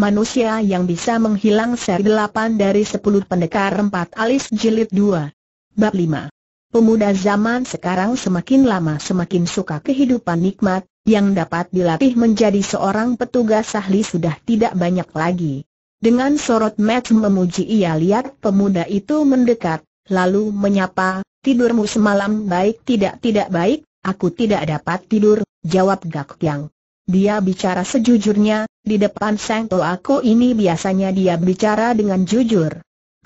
manusia yang bisa menghilang seri delapan dari sepuluh pendekar empat alis jilid dua. Bab lima. Pemuda zaman sekarang semakin lama semakin suka kehidupan nikmat, yang dapat dilatih menjadi seorang petugas ahli sudah tidak banyak lagi. Dengan sorot match memuji ia lihat pemuda itu mendekat, lalu menyapa, tidurmu semalam baik tidak tidak baik, aku tidak dapat tidur, jawab Gak Yang. Dia bicara sejujurnya, di depan Sang Toako ini biasanya dia bicara dengan jujur.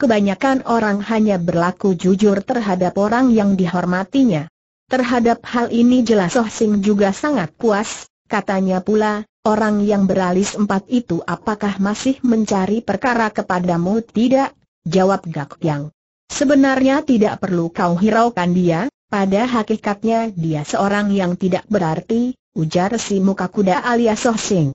Kebanyakan orang hanya berlaku jujur terhadap orang yang dihormatinya. Terhadap hal ini jelas Oh Sing juga sangat puas, katanya pula, orang yang beralis empat itu apakah masih mencari perkara kepadamu tidak? Jawab Gak Yang. Sebenarnya tidak perlu kau hiraukan dia, pada hakikatnya dia seorang yang tidak berarti, ujar si muka kuda alias Soh Sing.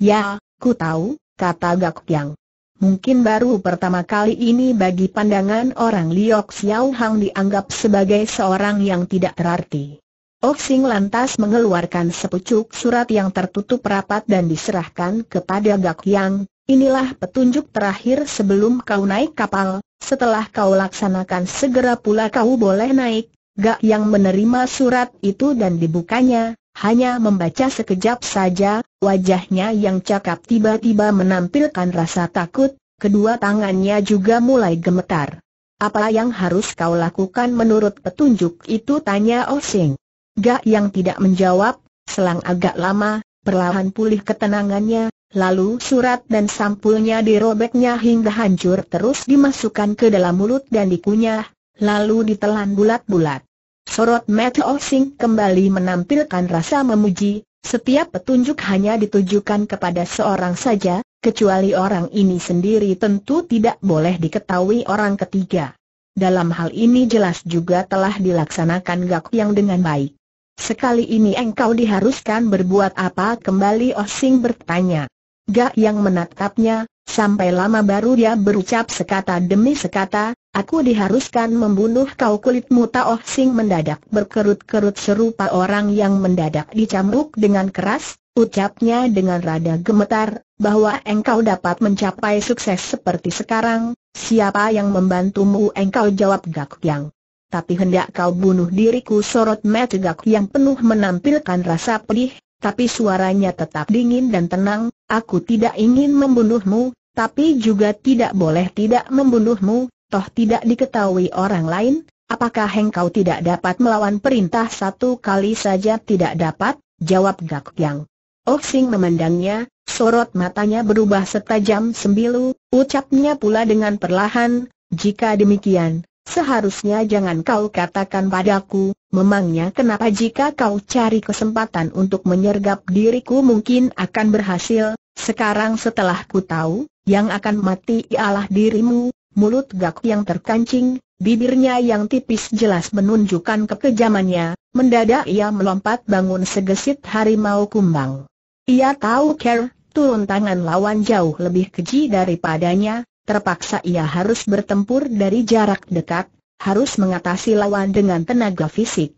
Ya, ku tahu, kata Gak Yang. Mungkin baru pertama kali ini bagi pandangan orang Liok Xiao Hang dianggap sebagai seorang yang tidak terarti. Oh Sing lantas mengeluarkan sepucuk surat yang tertutup rapat dan diserahkan kepada Gak Yang. Inilah petunjuk terakhir sebelum kau naik kapal, setelah kau laksanakan segera pula kau boleh naik. Gak Yang menerima surat itu dan dibukanya, hanya membaca sekejap saja, wajahnya yang cakap tiba-tiba menampilkan rasa takut, kedua tangannya juga mulai gemetar. Apa yang harus kau lakukan menurut petunjuk itu tanya Osing. Oh Gak yang tidak menjawab, selang agak lama, perlahan pulih ketenangannya, lalu surat dan sampulnya dirobeknya hingga hancur terus dimasukkan ke dalam mulut dan dikunyah, lalu ditelan bulat-bulat. Sorot mata Osing kembali menampilkan rasa memuji, setiap petunjuk hanya ditujukan kepada seorang saja, kecuali orang ini sendiri tentu tidak boleh diketahui orang ketiga. Dalam hal ini jelas juga telah dilaksanakan gak yang dengan baik. Sekali ini engkau diharuskan berbuat apa kembali Osing bertanya. Gak yang menatapnya, sampai lama baru dia berucap sekata demi sekata, Aku diharuskan membunuh kau kulit muta Oh Sing mendadak berkerut-kerut serupa orang yang mendadak dicambuk dengan keras, ucapnya dengan rada gemetar, bahwa engkau dapat mencapai sukses seperti sekarang, siapa yang membantumu engkau jawab Gak Yang. Tapi hendak kau bunuh diriku sorot mata Gak Yang penuh menampilkan rasa pedih, tapi suaranya tetap dingin dan tenang, aku tidak ingin membunuhmu, tapi juga tidak boleh tidak membunuhmu, toh tidak diketahui orang lain, apakah engkau tidak dapat melawan perintah satu kali saja tidak dapat? Jawab Gak Yang. Ok oh Sing memandangnya, sorot matanya berubah setajam sembilu, ucapnya pula dengan perlahan, jika demikian, seharusnya jangan kau katakan padaku, memangnya kenapa jika kau cari kesempatan untuk menyergap diriku mungkin akan berhasil, sekarang setelah ku tahu, yang akan mati ialah dirimu, mulut gak yang terkancing, bibirnya yang tipis jelas menunjukkan kekejamannya, mendadak ia melompat bangun segesit harimau kumbang. Ia tahu Kerr, turun tangan lawan jauh lebih keji daripadanya, terpaksa ia harus bertempur dari jarak dekat, harus mengatasi lawan dengan tenaga fisik.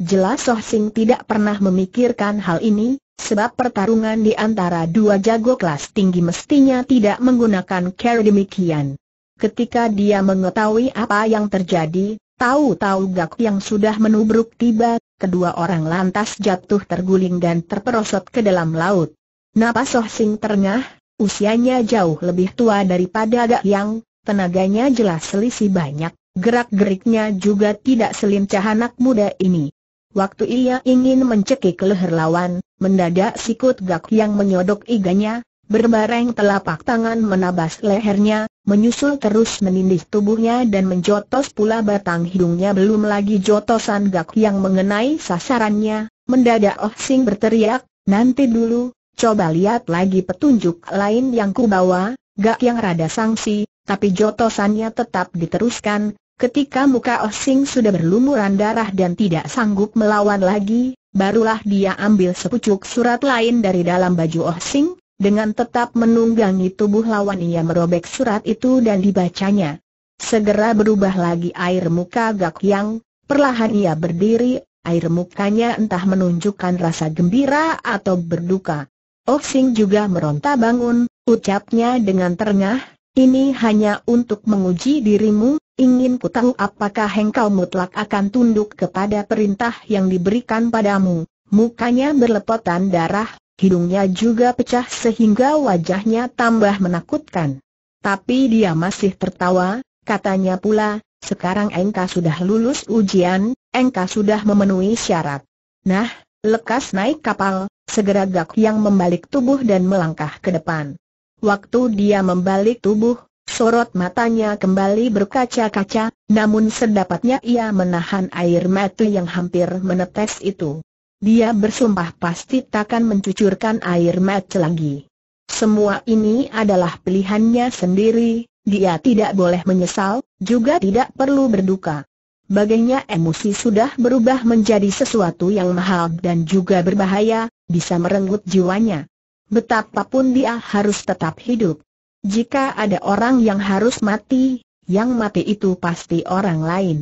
Jelas Soh Sing tidak pernah memikirkan hal ini, sebab pertarungan di antara dua jago kelas tinggi mestinya tidak menggunakan care demikian. Ketika dia mengetahui apa yang terjadi, tahu-tahu gak yang sudah menubruk tiba, kedua orang lantas jatuh terguling dan terperosot ke dalam laut. Napasoh Sing terengah, usianya jauh lebih tua daripada Gak Yang, tenaganya jelas selisih banyak, gerak-geriknya juga tidak selincah anak muda ini. Waktu ia ingin mencekik leher lawan, mendadak sikut gak yang menyodok iganya, Berbareng telapak tangan menabas lehernya, menyusul terus menindih tubuhnya dan menjotos pula batang hidungnya belum lagi jotosan gak yang mengenai sasarannya, mendadak Oh Sing berteriak, nanti dulu, coba lihat lagi petunjuk lain yang kubawa, gak yang rada sangsi, tapi jotosannya tetap diteruskan, ketika muka Oh Sing sudah berlumuran darah dan tidak sanggup melawan lagi, barulah dia ambil sepucuk surat lain dari dalam baju Oh Sing, dengan tetap menunggangi tubuh lawan ia merobek surat itu dan dibacanya. Segera berubah lagi air muka Gak Yang, perlahan ia berdiri, air mukanya entah menunjukkan rasa gembira atau berduka. Oxing oh juga meronta bangun, ucapnya dengan terengah, ini hanya untuk menguji dirimu, ingin ku tahu apakah engkau mutlak akan tunduk kepada perintah yang diberikan padamu. Mukanya berlepotan darah, Hidungnya juga pecah sehingga wajahnya tambah menakutkan. Tapi dia masih tertawa, katanya pula, sekarang engkau sudah lulus ujian, engkau sudah memenuhi syarat. Nah, lekas naik kapal, segera Gak yang membalik tubuh dan melangkah ke depan. Waktu dia membalik tubuh, sorot matanya kembali berkaca-kaca, namun sedapatnya ia menahan air mata yang hampir menetes itu. Dia bersumpah pasti takkan mencucurkan air mata lagi. Semua ini adalah pilihannya sendiri, dia tidak boleh menyesal, juga tidak perlu berduka. Baginya emosi sudah berubah menjadi sesuatu yang mahal dan juga berbahaya, bisa merenggut jiwanya. Betapapun dia harus tetap hidup. Jika ada orang yang harus mati, yang mati itu pasti orang lain.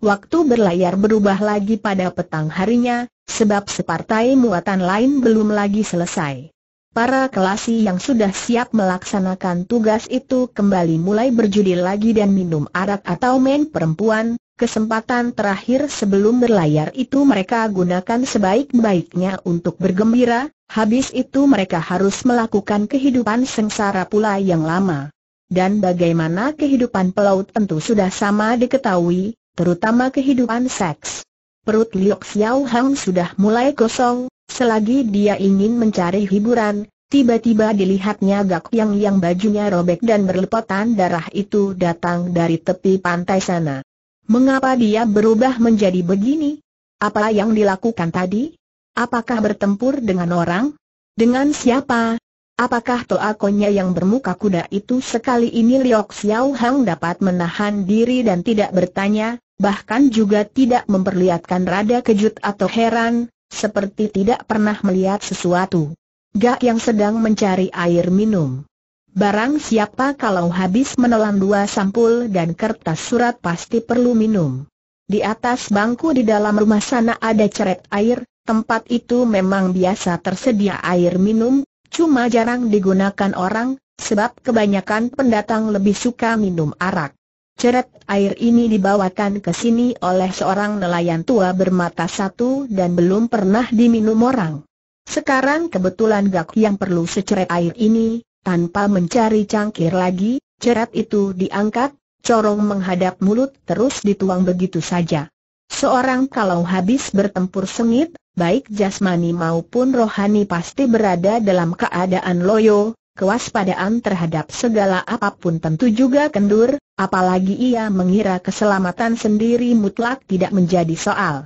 Waktu berlayar berubah lagi pada petang harinya, Sebab separtai muatan lain belum lagi selesai. Para kelasi yang sudah siap melaksanakan tugas itu kembali mulai berjudi lagi dan minum arak atau main perempuan, kesempatan terakhir sebelum berlayar itu mereka gunakan sebaik-baiknya untuk bergembira, habis itu mereka harus melakukan kehidupan sengsara pula yang lama. Dan bagaimana kehidupan pelaut tentu sudah sama diketahui, terutama kehidupan seks. Perut Liok Xiao Hang sudah mulai kosong, selagi dia ingin mencari hiburan, tiba-tiba dilihatnya Gak Yang yang bajunya robek dan berlepotan darah itu datang dari tepi pantai sana. Mengapa dia berubah menjadi begini? Apa yang dilakukan tadi? Apakah bertempur dengan orang? Dengan siapa? Apakah toakonya yang bermuka kuda itu sekali ini Liok Xiao Hang dapat menahan diri dan tidak bertanya, bahkan juga tidak memperlihatkan rada kejut atau heran, seperti tidak pernah melihat sesuatu. Gak yang sedang mencari air minum. Barang siapa kalau habis menelan dua sampul dan kertas surat pasti perlu minum. Di atas bangku di dalam rumah sana ada ceret air, tempat itu memang biasa tersedia air minum, cuma jarang digunakan orang, sebab kebanyakan pendatang lebih suka minum arak. Ceret air ini dibawakan ke sini oleh seorang nelayan tua bermata satu dan belum pernah diminum orang. Sekarang kebetulan gak yang perlu seceret air ini, tanpa mencari cangkir lagi, ceret itu diangkat, corong menghadap mulut terus dituang begitu saja. Seorang kalau habis bertempur sengit, baik jasmani maupun rohani pasti berada dalam keadaan loyo, kewaspadaan terhadap segala apapun tentu juga kendur, apalagi ia mengira keselamatan sendiri mutlak tidak menjadi soal.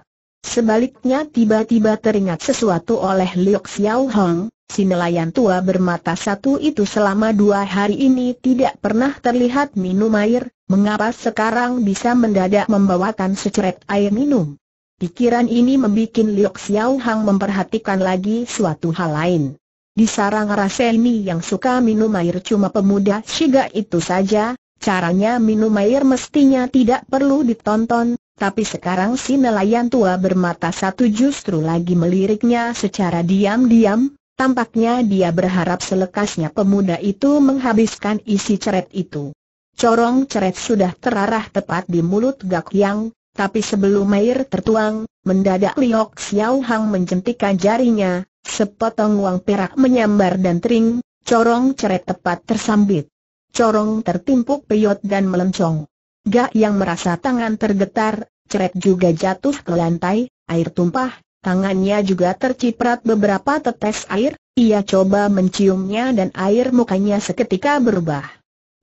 Sebaliknya tiba-tiba teringat sesuatu oleh Liu Xiao Hong, si nelayan tua bermata satu itu selama dua hari ini tidak pernah terlihat minum air, mengapa sekarang bisa mendadak membawakan seceret air minum? Pikiran ini membuat Liu Xiao Hong memperhatikan lagi suatu hal lain. Di sarang Raselmi yang suka minum air cuma pemuda Shiga itu saja, caranya minum air mestinya tidak perlu ditonton, tapi sekarang si nelayan tua bermata satu justru lagi meliriknya secara diam-diam, tampaknya dia berharap selekasnya pemuda itu menghabiskan isi ceret itu. Corong ceret sudah terarah tepat di mulut Gak Yang, tapi sebelum air tertuang, mendadak Liok Xiao Hang menjentikan jarinya, Sepotong uang perak menyambar dan tering, corong ceret tepat tersambit. Corong tertimpuk peyot dan melencong. Gak yang merasa tangan tergetar, ceret juga jatuh ke lantai, air tumpah, tangannya juga terciprat beberapa tetes air, ia coba menciumnya dan air mukanya seketika berubah.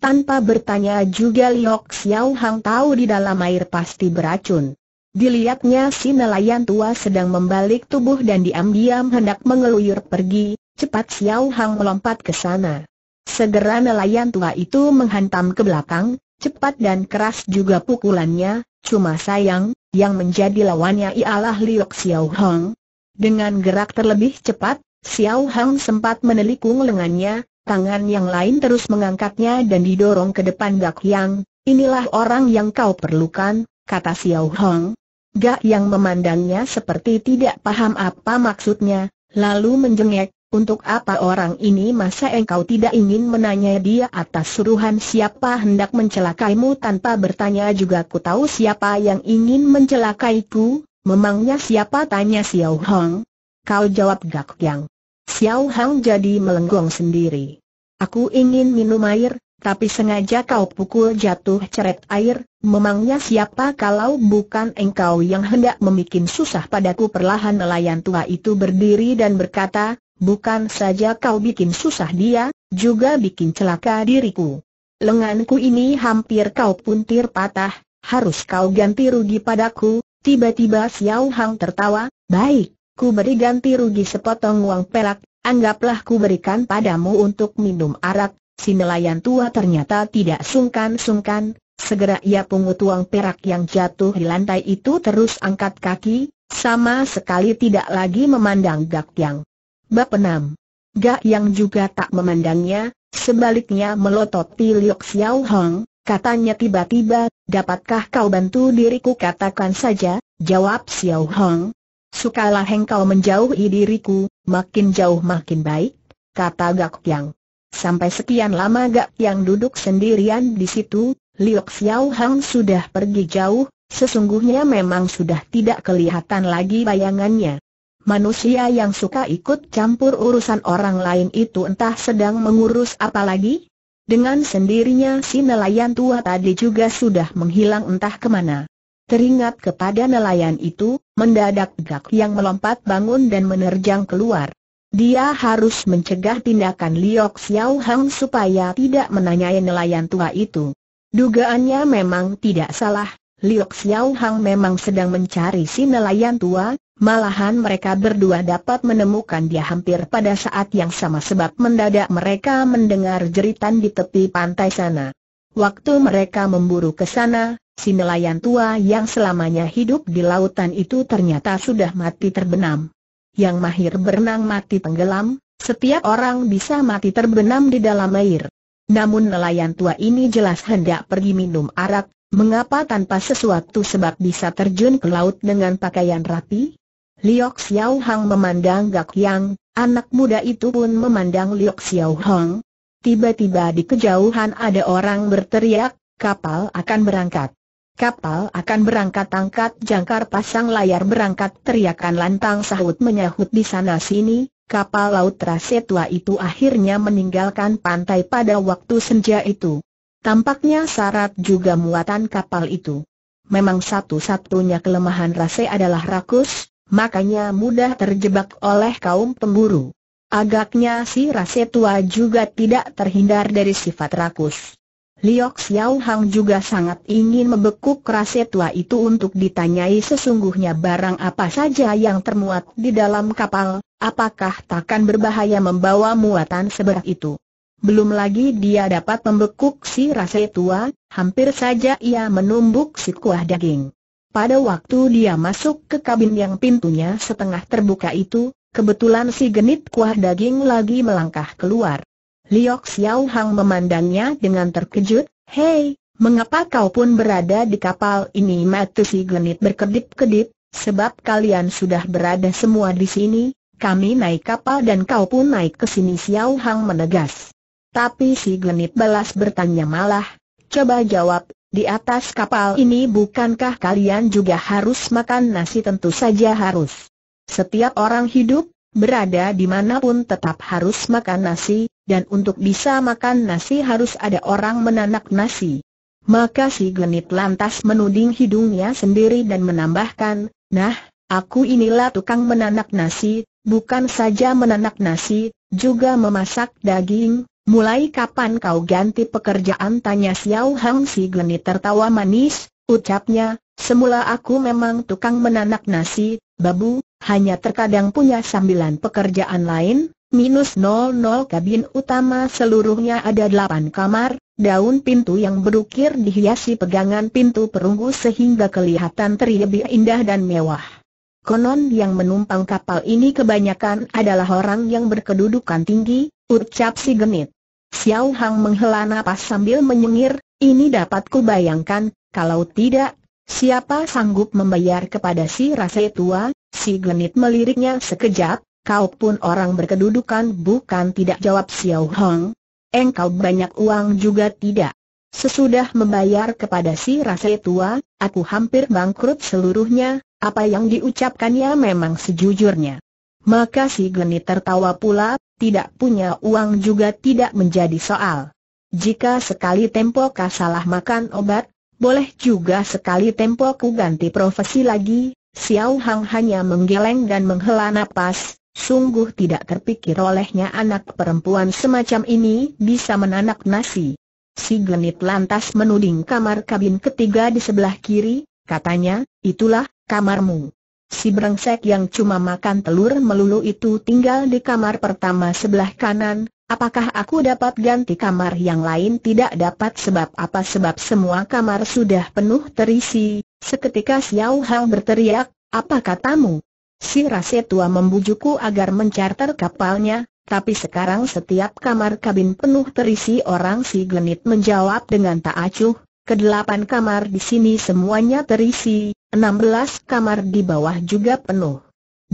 Tanpa bertanya juga Liok Xiao Hang tahu di dalam air pasti beracun. Dilihatnya si nelayan tua sedang membalik tubuh dan diam-diam hendak mengeluyur pergi, cepat Xiao Hang melompat ke sana. Segera nelayan tua itu menghantam ke belakang, cepat dan keras juga pukulannya, cuma sayang, yang menjadi lawannya ialah Liok Xiao Hang. Dengan gerak terlebih cepat, Xiao Hang sempat menelikung lengannya, tangan yang lain terus mengangkatnya dan didorong ke depan Gak Yang, inilah orang yang kau perlukan, kata Xiao Hong. Gak yang memandangnya seperti tidak paham apa maksudnya, lalu menjengek, untuk apa orang ini masa engkau tidak ingin menanya dia atas suruhan siapa hendak mencelakaimu tanpa bertanya juga ku tahu siapa yang ingin mencelakaiku, memangnya siapa tanya Xiao Hong? Kau jawab Gak Yang. Xiao Hong jadi melenggong sendiri. Aku ingin minum air, tapi sengaja kau pukul jatuh ceret air, memangnya siapa kalau bukan engkau yang hendak memikin susah padaku perlahan nelayan tua itu berdiri dan berkata, bukan saja kau bikin susah dia, juga bikin celaka diriku. Lenganku ini hampir kau puntir patah, harus kau ganti rugi padaku, tiba-tiba Xiao Hang tertawa, baik, ku beri ganti rugi sepotong uang pelak, Anggaplah ku berikan padamu untuk minum arak, Si nelayan tua ternyata tidak sungkan-sungkan, segera ia pungut uang perak yang jatuh di lantai itu terus angkat kaki, sama sekali tidak lagi memandang Gak Yang. Bab 6 Gak Yang juga tak memandangnya, sebaliknya melototi Liok Xiao Hong, katanya tiba-tiba, dapatkah kau bantu diriku katakan saja, jawab Xiao Hong. Sukalah engkau menjauhi diriku, makin jauh makin baik, kata Gak Yang. Sampai sekian lama Gak yang duduk sendirian di situ, Liok Xiao Hang sudah pergi jauh, sesungguhnya memang sudah tidak kelihatan lagi bayangannya. Manusia yang suka ikut campur urusan orang lain itu entah sedang mengurus apa lagi? Dengan sendirinya si nelayan tua tadi juga sudah menghilang entah kemana. Teringat kepada nelayan itu, mendadak Gak yang melompat bangun dan menerjang keluar. Dia harus mencegah tindakan Liok Xiao Hang supaya tidak menanyai nelayan tua itu. Dugaannya memang tidak salah, Liok Xiao Hang memang sedang mencari si nelayan tua, malahan mereka berdua dapat menemukan dia hampir pada saat yang sama sebab mendadak mereka mendengar jeritan di tepi pantai sana. Waktu mereka memburu ke sana, si nelayan tua yang selamanya hidup di lautan itu ternyata sudah mati terbenam yang mahir berenang mati tenggelam, setiap orang bisa mati terbenam di dalam air. Namun nelayan tua ini jelas hendak pergi minum arak, mengapa tanpa sesuatu sebab bisa terjun ke laut dengan pakaian rapi? Liok Xiao Hang memandang Gak Yang, anak muda itu pun memandang Liok Xiao Hang. Tiba-tiba di kejauhan ada orang berteriak, kapal akan berangkat. Kapal akan berangkat angkat jangkar pasang layar berangkat teriakan lantang sahut menyahut di sana sini, kapal laut tua itu akhirnya meninggalkan pantai pada waktu senja itu. Tampaknya syarat juga muatan kapal itu. Memang satu-satunya kelemahan Rase adalah rakus, makanya mudah terjebak oleh kaum pemburu. Agaknya si Rase tua juga tidak terhindar dari sifat rakus. Liok Xiao Hang juga sangat ingin membekuk rasa tua itu untuk ditanyai sesungguhnya barang apa saja yang termuat di dalam kapal, apakah takkan berbahaya membawa muatan seberat itu. Belum lagi dia dapat membekuk si rasa tua, hampir saja ia menumbuk si kuah daging. Pada waktu dia masuk ke kabin yang pintunya setengah terbuka itu, kebetulan si genit kuah daging lagi melangkah keluar. Liok Xiao Hang memandangnya dengan terkejut, Hei, mengapa kau pun berada di kapal ini? Matu si genit berkedip-kedip, sebab kalian sudah berada semua di sini, kami naik kapal dan kau pun naik ke sini Xiao Hang menegas. Tapi si genit balas bertanya malah, coba jawab, di atas kapal ini bukankah kalian juga harus makan nasi tentu saja harus. Setiap orang hidup, berada dimanapun tetap harus makan nasi, dan untuk bisa makan nasi harus ada orang menanak nasi. Maka si genit lantas menuding hidungnya sendiri dan menambahkan, nah, aku inilah tukang menanak nasi, bukan saja menanak nasi, juga memasak daging, mulai kapan kau ganti pekerjaan tanya Xiao Hang si genit tertawa manis, ucapnya, semula aku memang tukang menanak nasi, babu, hanya terkadang punya sambilan pekerjaan lain, minus 00 kabin utama seluruhnya ada 8 kamar, daun pintu yang berukir dihiasi pegangan pintu perunggu sehingga kelihatan terlebih indah dan mewah. Konon yang menumpang kapal ini kebanyakan adalah orang yang berkedudukan tinggi, ucap si genit. Xiao Hang menghela napas sambil menyengir, ini dapat kubayangkan, kalau tidak, siapa sanggup membayar kepada si rase tua, si genit meliriknya sekejap, kau pun orang berkedudukan bukan tidak jawab Xiao Hong. Engkau banyak uang juga tidak. Sesudah membayar kepada si rase tua, aku hampir bangkrut seluruhnya, apa yang diucapkannya memang sejujurnya. Maka si Geni tertawa pula, tidak punya uang juga tidak menjadi soal. Jika sekali tempo kau salah makan obat, boleh juga sekali tempo ku ganti profesi lagi, Xiao Hang hanya menggeleng dan menghela napas, Sungguh tidak terpikir olehnya anak perempuan semacam ini bisa menanak nasi. Si Genit lantas menuding kamar kabin ketiga di sebelah kiri, katanya, itulah, kamarmu. Si brengsek yang cuma makan telur melulu itu tinggal di kamar pertama sebelah kanan, apakah aku dapat ganti kamar yang lain tidak dapat sebab apa sebab semua kamar sudah penuh terisi, seketika Xiao Hao berteriak, apa katamu? Si Rase tua membujukku agar mencarter kapalnya, tapi sekarang setiap kamar kabin penuh terisi orang si Glenit menjawab dengan tak acuh, kedelapan kamar di sini semuanya terisi, enam belas kamar di bawah juga penuh.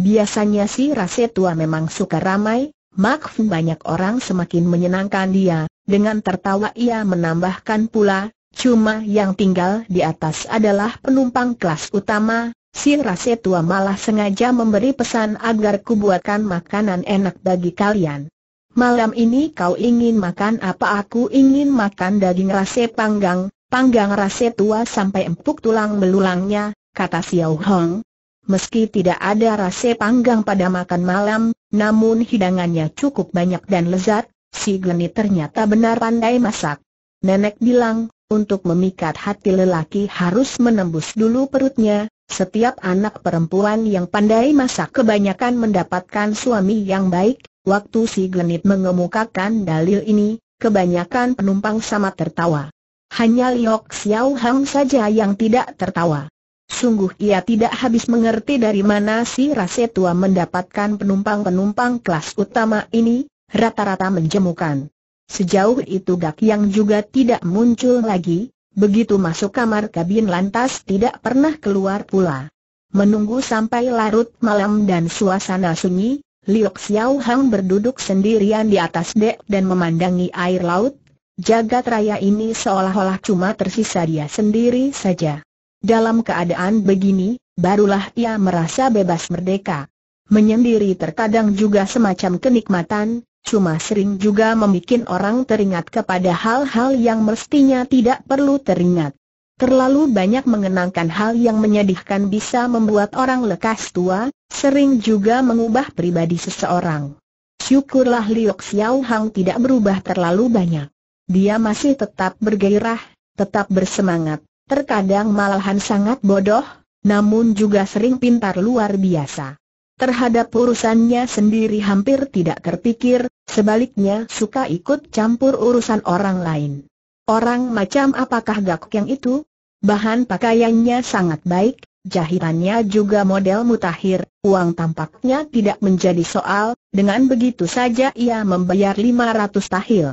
Biasanya si Rase tua memang suka ramai, makfum banyak orang semakin menyenangkan dia, dengan tertawa ia menambahkan pula, Cuma yang tinggal di atas adalah penumpang kelas utama, Si rase tua malah sengaja memberi pesan agar kubuatkan makanan enak bagi kalian. Malam ini kau ingin makan apa aku ingin makan daging rase panggang, panggang rase tua sampai empuk tulang belulangnya, kata Xiao Hong. Meski tidak ada rase panggang pada makan malam, namun hidangannya cukup banyak dan lezat, si Gleni ternyata benar pandai masak. Nenek bilang, untuk memikat hati lelaki harus menembus dulu perutnya, setiap anak perempuan yang pandai masak kebanyakan mendapatkan suami yang baik. Waktu si Genit mengemukakan dalil ini, kebanyakan penumpang sama tertawa. Hanya Liok Xiao Hang saja yang tidak tertawa. Sungguh ia tidak habis mengerti dari mana si rasa tua mendapatkan penumpang-penumpang kelas utama ini, rata-rata menjemukan. Sejauh itu Gak Yang juga tidak muncul lagi, Begitu masuk kamar kabin lantas tidak pernah keluar pula. Menunggu sampai larut malam dan suasana sunyi, Liok Xiao Hang berduduk sendirian di atas dek dan memandangi air laut. Jagat raya ini seolah-olah cuma tersisa dia sendiri saja. Dalam keadaan begini, barulah ia merasa bebas merdeka. Menyendiri terkadang juga semacam kenikmatan, cuma sering juga membuat orang teringat kepada hal-hal yang mestinya tidak perlu teringat. Terlalu banyak mengenangkan hal yang menyedihkan bisa membuat orang lekas tua, sering juga mengubah pribadi seseorang. Syukurlah Liu Xiao Hang tidak berubah terlalu banyak. Dia masih tetap bergairah, tetap bersemangat, terkadang malahan sangat bodoh, namun juga sering pintar luar biasa. Terhadap urusannya sendiri hampir tidak terpikir, sebaliknya suka ikut campur urusan orang lain. Orang macam apakah gakuk yang itu? Bahan pakaiannya sangat baik, jahitannya juga model mutakhir, uang tampaknya tidak menjadi soal, dengan begitu saja ia membayar 500 tahil.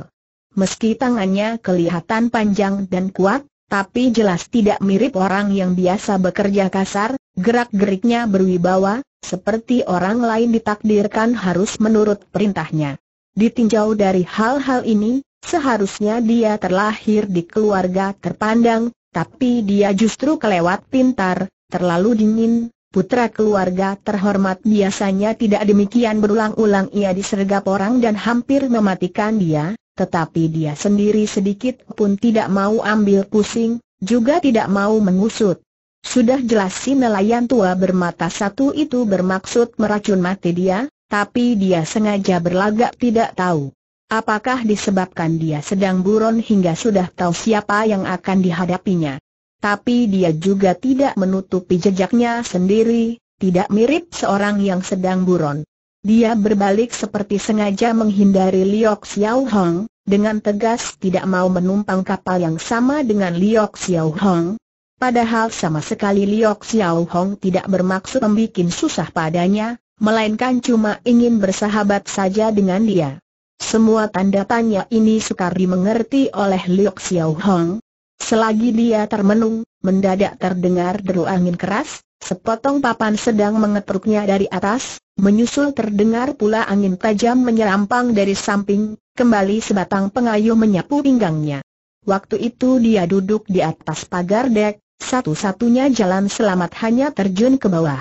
Meski tangannya kelihatan panjang dan kuat, tapi jelas tidak mirip orang yang biasa bekerja kasar, Gerak-geriknya berwibawa, seperti orang lain ditakdirkan harus menurut perintahnya. Ditinjau dari hal-hal ini, seharusnya dia terlahir di keluarga terpandang, tapi dia justru kelewat pintar, terlalu dingin, putra keluarga terhormat biasanya tidak demikian berulang-ulang ia disergap orang dan hampir mematikan dia, tetapi dia sendiri sedikit pun tidak mau ambil pusing, juga tidak mau mengusut. Sudah jelas si nelayan tua bermata satu itu bermaksud meracun mati dia, tapi dia sengaja berlagak tidak tahu. Apakah disebabkan dia sedang buron hingga sudah tahu siapa yang akan dihadapinya. Tapi dia juga tidak menutupi jejaknya sendiri, tidak mirip seorang yang sedang buron. Dia berbalik seperti sengaja menghindari Liok Xiao Hong, dengan tegas tidak mau menumpang kapal yang sama dengan Liok Xiao Hong, Padahal sama sekali Liok Xiao Hong tidak bermaksud membuat susah padanya, melainkan cuma ingin bersahabat saja dengan dia. Semua tanda tanya ini sukar dimengerti oleh Liok Xiao Hong. Selagi dia termenung, mendadak terdengar deru angin keras, sepotong papan sedang mengetruknya dari atas, menyusul terdengar pula angin tajam menyerampang dari samping, kembali sebatang pengayuh menyapu pinggangnya. Waktu itu dia duduk di atas pagar dek, satu-satunya jalan selamat hanya terjun ke bawah.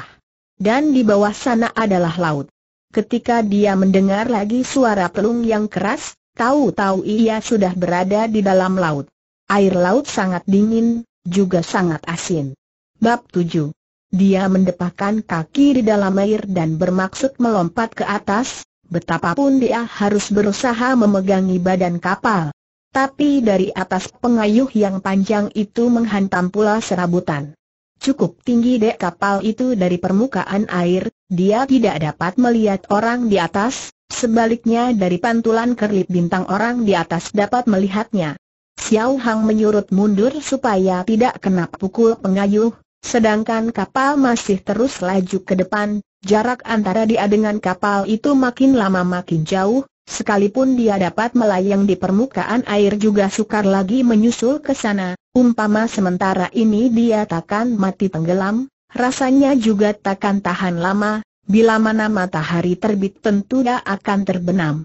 Dan di bawah sana adalah laut. Ketika dia mendengar lagi suara pelung yang keras, tahu-tahu ia sudah berada di dalam laut. Air laut sangat dingin, juga sangat asin. Bab 7 Dia mendepakan kaki di dalam air dan bermaksud melompat ke atas, betapapun dia harus berusaha memegangi badan kapal. Tapi dari atas pengayuh yang panjang itu menghantam pula serabutan. Cukup tinggi dek kapal itu dari permukaan air, dia tidak dapat melihat orang di atas, sebaliknya dari pantulan kerlip bintang orang di atas dapat melihatnya. Xiao Hang menyurut mundur supaya tidak kena pukul pengayuh, sedangkan kapal masih terus laju ke depan, jarak antara dia dengan kapal itu makin lama makin jauh, Sekalipun dia dapat melayang di permukaan air juga sukar lagi menyusul ke sana, umpama sementara ini dia takkan mati tenggelam, rasanya juga takkan tahan lama, bila mana matahari terbit tentu dia akan terbenam.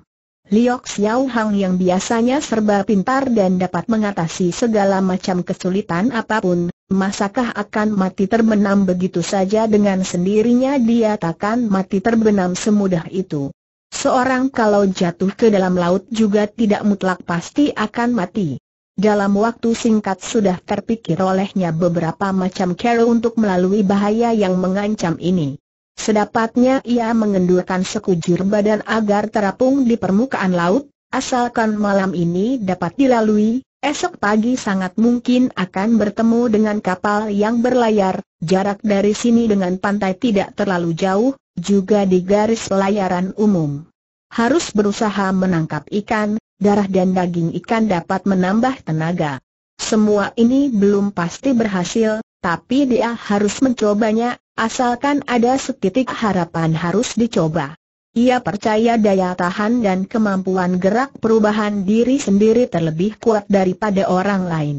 Liok Xiao Hang yang biasanya serba pintar dan dapat mengatasi segala macam kesulitan apapun, masakah akan mati terbenam begitu saja dengan sendirinya dia takkan mati terbenam semudah itu. Seorang kalau jatuh ke dalam laut juga tidak mutlak pasti akan mati. Dalam waktu singkat sudah terpikir olehnya beberapa macam cara untuk melalui bahaya yang mengancam ini. Sedapatnya ia mengendurkan sekujur badan agar terapung di permukaan laut, asalkan malam ini dapat dilalui, Esok pagi sangat mungkin akan bertemu dengan kapal yang berlayar, jarak dari sini dengan pantai tidak terlalu jauh, juga di garis layaran umum. Harus berusaha menangkap ikan, darah dan daging ikan dapat menambah tenaga. Semua ini belum pasti berhasil, tapi dia harus mencobanya, asalkan ada setitik harapan harus dicoba. Ia percaya daya tahan dan kemampuan gerak perubahan diri sendiri terlebih kuat daripada orang lain.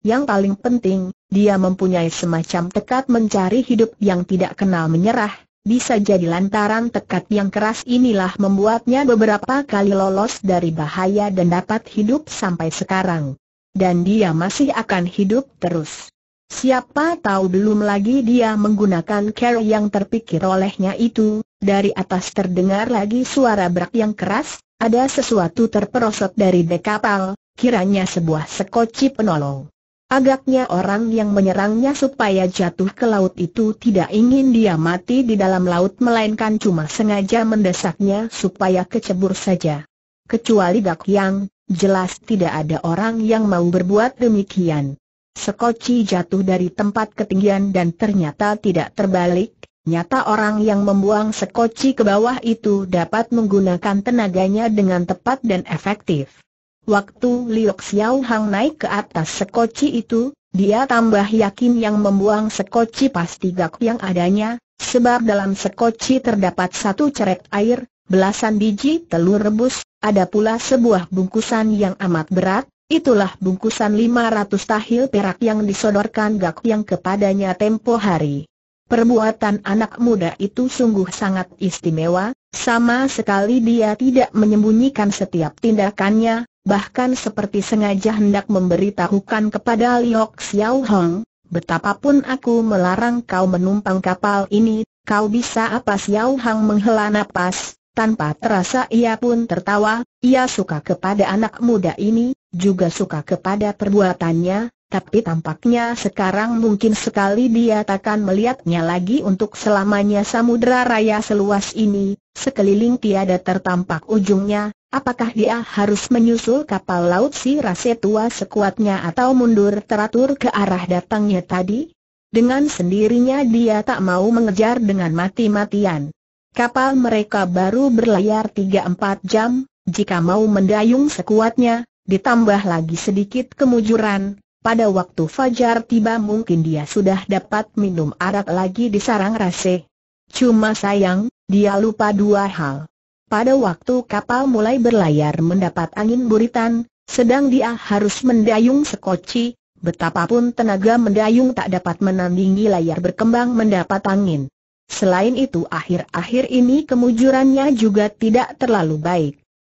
Yang paling penting, dia mempunyai semacam tekad mencari hidup yang tidak kenal menyerah, bisa jadi lantaran tekad yang keras inilah membuatnya beberapa kali lolos dari bahaya dan dapat hidup sampai sekarang. Dan dia masih akan hidup terus. Siapa tahu belum lagi dia menggunakan cara yang terpikir olehnya itu, dari atas terdengar lagi suara berak yang keras, ada sesuatu terperosot dari dek kapal, kiranya sebuah sekoci penolong. Agaknya orang yang menyerangnya supaya jatuh ke laut itu tidak ingin dia mati di dalam laut melainkan cuma sengaja mendesaknya supaya kecebur saja. Kecuali Gak Yang, jelas tidak ada orang yang mau berbuat demikian. Sekoci jatuh dari tempat ketinggian dan ternyata tidak terbalik, nyata orang yang membuang sekoci ke bawah itu dapat menggunakan tenaganya dengan tepat dan efektif. Waktu Liok Xiao Hang naik ke atas sekoci itu, dia tambah yakin yang membuang sekoci pasti gak yang adanya, sebab dalam sekoci terdapat satu ceret air, belasan biji telur rebus, ada pula sebuah bungkusan yang amat berat, Itulah bungkusan 500 tahil perak yang disodorkan Gak yang kepadanya tempo hari. Perbuatan anak muda itu sungguh sangat istimewa, sama sekali dia tidak menyembunyikan setiap tindakannya, bahkan seperti sengaja hendak memberitahukan kepada Liok Xiao Hong, betapapun aku melarang kau menumpang kapal ini, kau bisa apa Xiao Hong menghela napas, tanpa terasa ia pun tertawa, ia suka kepada anak muda ini, juga suka kepada perbuatannya, tapi tampaknya sekarang mungkin sekali dia takkan melihatnya lagi untuk selamanya samudera raya seluas ini, sekeliling tiada tertampak ujungnya, apakah dia harus menyusul kapal laut si rase tua sekuatnya atau mundur teratur ke arah datangnya tadi? Dengan sendirinya dia tak mau mengejar dengan mati-matian. Kapal mereka baru berlayar 3-4 jam, jika mau mendayung sekuatnya, ditambah lagi sedikit kemujuran, pada waktu fajar tiba mungkin dia sudah dapat minum arak lagi di sarang rase. Cuma sayang, dia lupa dua hal. Pada waktu kapal mulai berlayar mendapat angin buritan, sedang dia harus mendayung sekoci, betapapun tenaga mendayung tak dapat menandingi layar berkembang mendapat angin. Selain itu akhir-akhir ini kemujurannya juga tidak terlalu baik.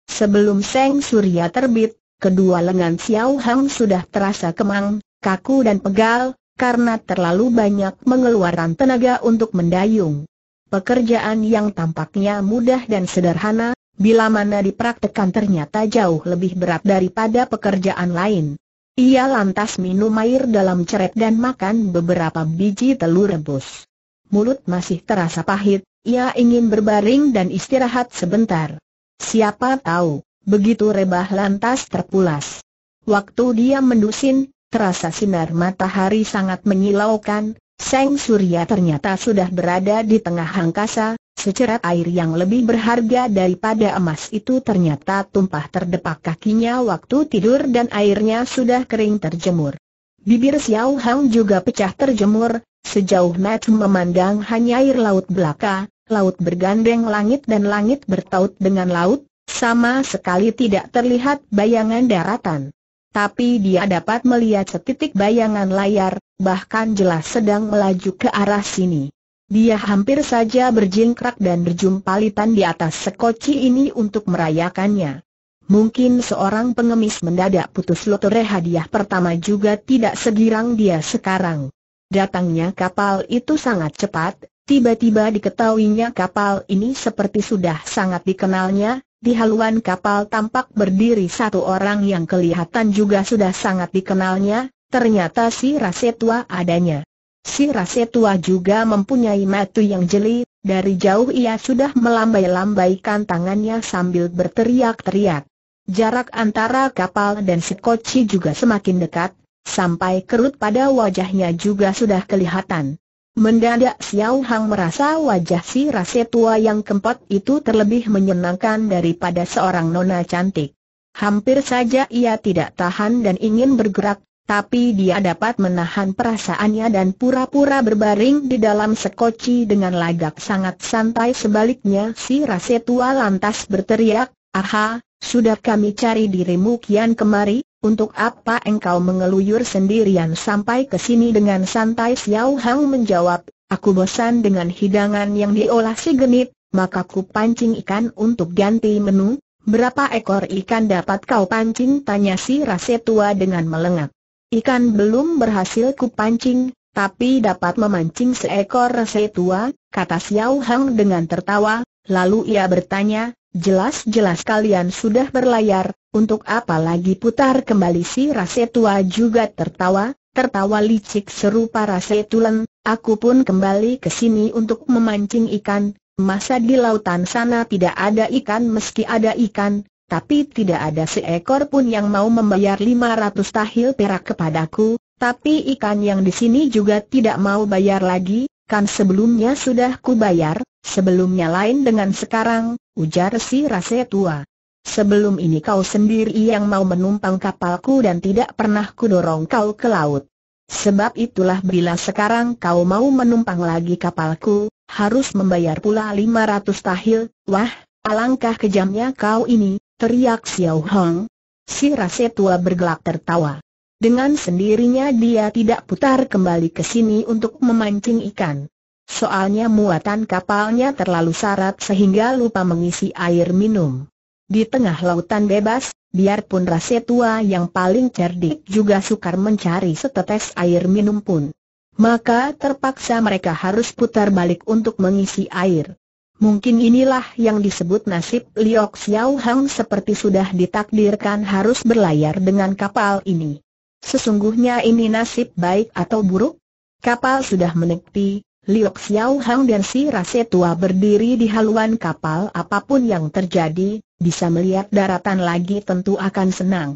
Sebelum Seng Surya terbit, kedua lengan Xiao Hang sudah terasa kemang, kaku dan pegal, karena terlalu banyak mengeluarkan tenaga untuk mendayung. Pekerjaan yang tampaknya mudah dan sederhana, bila mana dipraktekkan ternyata jauh lebih berat daripada pekerjaan lain. Ia lantas minum air dalam ceret dan makan beberapa biji telur rebus mulut masih terasa pahit, ia ingin berbaring dan istirahat sebentar. Siapa tahu, begitu rebah lantas terpulas. Waktu dia mendusin, terasa sinar matahari sangat menyilaukan, Seng Surya ternyata sudah berada di tengah angkasa, secerat air yang lebih berharga daripada emas itu ternyata tumpah terdepak kakinya waktu tidur dan airnya sudah kering terjemur. Bibir Xiao Hang juga pecah terjemur, Sejauh mata memandang hanya air laut belaka, laut bergandeng langit dan langit bertaut dengan laut, sama sekali tidak terlihat bayangan daratan. Tapi dia dapat melihat setitik bayangan layar, bahkan jelas sedang melaju ke arah sini. Dia hampir saja berjingkrak dan berjumpalitan di atas sekoci ini untuk merayakannya. Mungkin seorang pengemis mendadak putus lotre hadiah pertama juga tidak segirang dia sekarang. Datangnya kapal itu sangat cepat, tiba-tiba diketahuinya kapal ini seperti sudah sangat dikenalnya, di haluan kapal tampak berdiri satu orang yang kelihatan juga sudah sangat dikenalnya, ternyata si Rasetua adanya. Si Rasetua juga mempunyai mata yang jeli, dari jauh ia sudah melambai-lambaikan tangannya sambil berteriak-teriak. Jarak antara kapal dan si Koci juga semakin dekat, Sampai kerut pada wajahnya juga sudah kelihatan. Mendadak Xiao Hang merasa wajah si rase tua yang kempot itu terlebih menyenangkan daripada seorang nona cantik. Hampir saja ia tidak tahan dan ingin bergerak, tapi dia dapat menahan perasaannya dan pura-pura berbaring di dalam sekoci dengan lagak sangat santai sebaliknya si rase tua lantas berteriak, Aha, sudah kami cari dirimu kian kemari, untuk apa engkau mengeluyur sendirian sampai ke sini dengan santai Xiao Hang menjawab, aku bosan dengan hidangan yang diolah si genit, maka ku pancing ikan untuk ganti menu, berapa ekor ikan dapat kau pancing tanya si rase tua dengan melengak. Ikan belum berhasil ku pancing, tapi dapat memancing seekor rase tua, kata Xiao Hang dengan tertawa, lalu ia bertanya, Jelas-jelas kalian sudah berlayar, untuk apa lagi putar kembali si rase tua juga tertawa, tertawa licik serupa rase tulen, aku pun kembali ke sini untuk memancing ikan, masa di lautan sana tidak ada ikan meski ada ikan, tapi tidak ada seekor pun yang mau membayar 500 tahil perak kepadaku, tapi ikan yang di sini juga tidak mau bayar lagi, kan sebelumnya sudah kubayar, sebelumnya lain dengan sekarang, ujar si rase tua. Sebelum ini kau sendiri yang mau menumpang kapalku dan tidak pernah kudorong kau ke laut. Sebab itulah bila sekarang kau mau menumpang lagi kapalku, harus membayar pula lima ratus tahil, wah, alangkah kejamnya kau ini, teriak Xiao Hong. Si rase tua bergelak tertawa. Dengan sendirinya dia tidak putar kembali ke sini untuk memancing ikan. Soalnya muatan kapalnya terlalu sarat sehingga lupa mengisi air minum. Di tengah lautan bebas, biarpun rasa tua yang paling cerdik juga sukar mencari setetes air minum pun. Maka terpaksa mereka harus putar balik untuk mengisi air. Mungkin inilah yang disebut nasib Liok Xiao Hang seperti sudah ditakdirkan harus berlayar dengan kapal ini. Sesungguhnya ini nasib baik atau buruk? Kapal sudah menepi, Liu Xiao Hang dan si Rase Tua berdiri di haluan kapal apapun yang terjadi, bisa melihat daratan lagi tentu akan senang.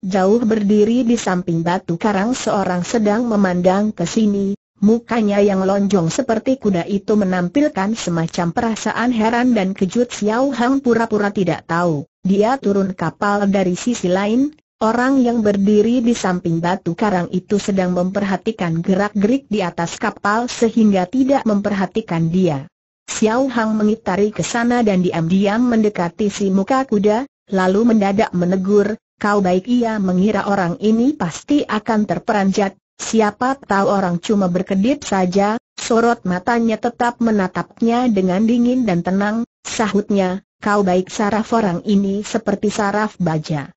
Jauh berdiri di samping batu karang seorang sedang memandang ke sini, mukanya yang lonjong seperti kuda itu menampilkan semacam perasaan heran dan kejut Xiao Hang pura-pura tidak tahu. Dia turun kapal dari sisi lain, Orang yang berdiri di samping batu karang itu sedang memperhatikan gerak-gerik di atas kapal sehingga tidak memperhatikan dia. Xiao Hang mengitari ke sana dan diam-diam mendekati si muka kuda, lalu mendadak menegur, kau baik ia mengira orang ini pasti akan terperanjat, siapa tahu orang cuma berkedip saja, sorot matanya tetap menatapnya dengan dingin dan tenang, sahutnya, kau baik saraf orang ini seperti saraf baja.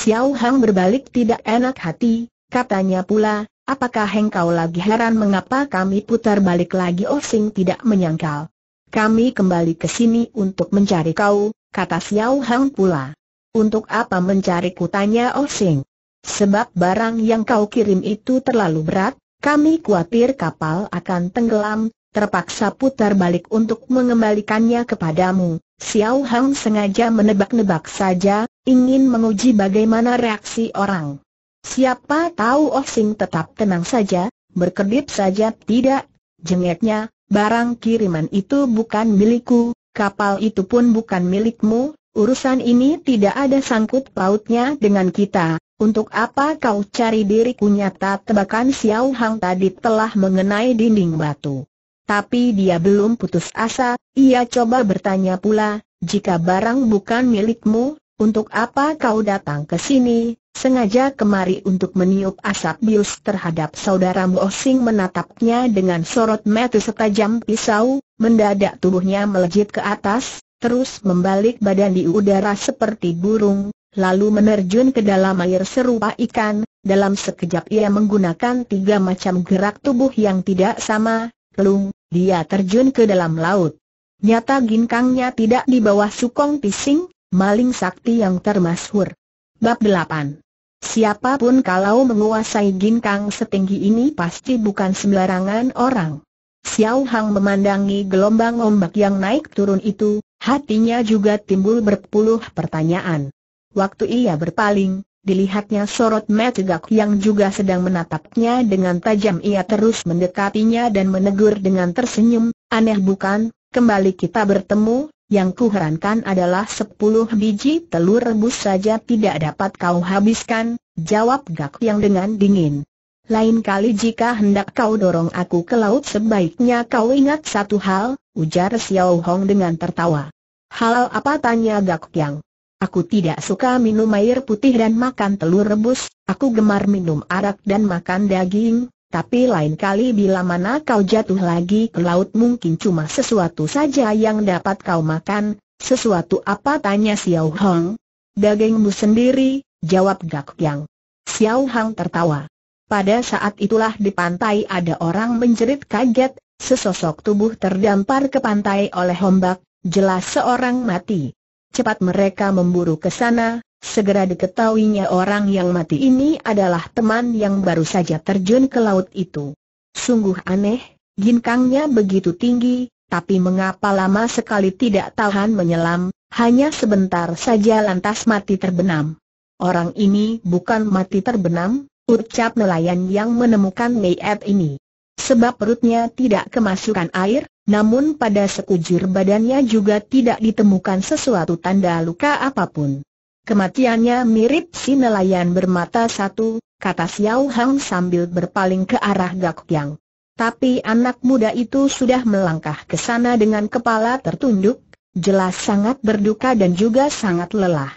Xiao Hang berbalik tidak enak hati, katanya pula, apakah engkau lagi heran mengapa kami putar balik lagi Oh Sing tidak menyangkal. Kami kembali ke sini untuk mencari kau, kata Xiao Hang pula. Untuk apa mencari kutanya Oh Sing? Sebab barang yang kau kirim itu terlalu berat, kami khawatir kapal akan tenggelam, terpaksa putar balik untuk mengembalikannya kepadamu. Xiao Hang sengaja menebak-nebak saja, ingin menguji bagaimana reaksi orang. Siapa tahu Oh Sing tetap tenang saja, berkedip saja tidak, jengeknya, barang kiriman itu bukan milikku, kapal itu pun bukan milikmu, urusan ini tidak ada sangkut pautnya dengan kita, untuk apa kau cari diriku nyata tebakan Xiao Hang tadi telah mengenai dinding batu. Tapi dia belum putus asa, ia coba bertanya pula, jika barang bukan milikmu, untuk apa kau datang ke sini, sengaja kemari untuk meniup asap bius terhadap saudaramu Osing menatapnya dengan sorot mata setajam pisau, mendadak tubuhnya melejit ke atas, terus membalik badan di udara seperti burung, lalu menerjun ke dalam air serupa ikan, dalam sekejap ia menggunakan tiga macam gerak tubuh yang tidak sama, kelung, dia terjun ke dalam laut. Nyata ginkangnya tidak di bawah sukong pising, Maling sakti yang termasyhur. Bab 8 Siapapun kalau menguasai ginkang setinggi ini pasti bukan sembarangan orang. Xiao Hang memandangi gelombang ombak yang naik turun itu, hatinya juga timbul berpuluh pertanyaan. Waktu ia berpaling, dilihatnya sorot Metegak yang juga sedang menatapnya dengan tajam ia terus mendekatinya dan menegur dengan tersenyum, aneh bukan, kembali kita bertemu, yang kuherankan adalah sepuluh biji telur rebus saja tidak dapat kau habiskan, jawab Gak yang dengan dingin. Lain kali jika hendak kau dorong aku ke laut sebaiknya kau ingat satu hal, ujar Xiao Hong dengan tertawa. Hal apa tanya Gak Yang? Aku tidak suka minum air putih dan makan telur rebus, aku gemar minum arak dan makan daging, tapi lain kali bila mana kau jatuh lagi ke laut mungkin cuma sesuatu saja yang dapat kau makan, sesuatu apa tanya Xiao Hong. Dagingmu sendiri, jawab Gak Yang. Xiao Hong tertawa. Pada saat itulah di pantai ada orang menjerit kaget, sesosok tubuh terdampar ke pantai oleh ombak, jelas seorang mati. Cepat mereka memburu ke sana, Segera diketahuinya orang yang mati ini adalah teman yang baru saja terjun ke laut itu. Sungguh aneh, ginkangnya begitu tinggi, tapi mengapa lama sekali tidak tahan menyelam, hanya sebentar saja lantas mati terbenam. Orang ini bukan mati terbenam, ucap nelayan yang menemukan mayat ini. Sebab perutnya tidak kemasukan air, namun pada sekujur badannya juga tidak ditemukan sesuatu tanda luka apapun. Kematiannya mirip si nelayan bermata satu, kata Xiao Hang sambil berpaling ke arah Gak Yang. Tapi anak muda itu sudah melangkah ke sana dengan kepala tertunduk, jelas sangat berduka dan juga sangat lelah.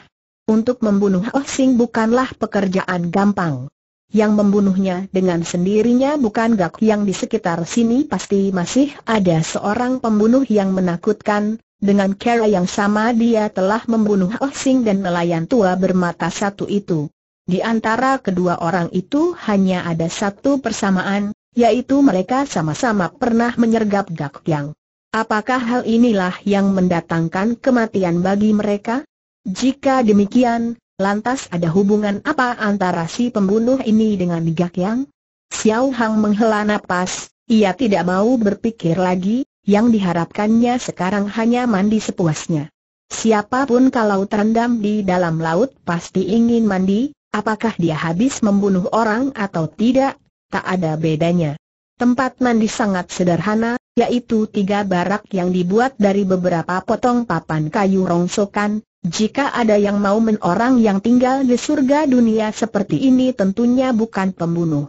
Untuk membunuh Oh Sing bukanlah pekerjaan gampang. Yang membunuhnya dengan sendirinya bukan Gak Yang di sekitar sini pasti masih ada seorang pembunuh yang menakutkan, dengan cara yang sama dia telah membunuh Oh Sing dan nelayan tua bermata satu itu. Di antara kedua orang itu hanya ada satu persamaan, yaitu mereka sama-sama pernah menyergap Gak Yang. Apakah hal inilah yang mendatangkan kematian bagi mereka? Jika demikian, lantas ada hubungan apa antara si pembunuh ini dengan Gak Yang? Xiao Hang menghela napas, ia tidak mau berpikir lagi, yang diharapkannya sekarang hanya mandi sepuasnya. Siapapun kalau terendam di dalam laut pasti ingin mandi, apakah dia habis membunuh orang atau tidak, tak ada bedanya. Tempat mandi sangat sederhana, yaitu tiga barak yang dibuat dari beberapa potong papan kayu rongsokan. Jika ada yang mau menorang yang tinggal di surga dunia seperti ini tentunya bukan pembunuh.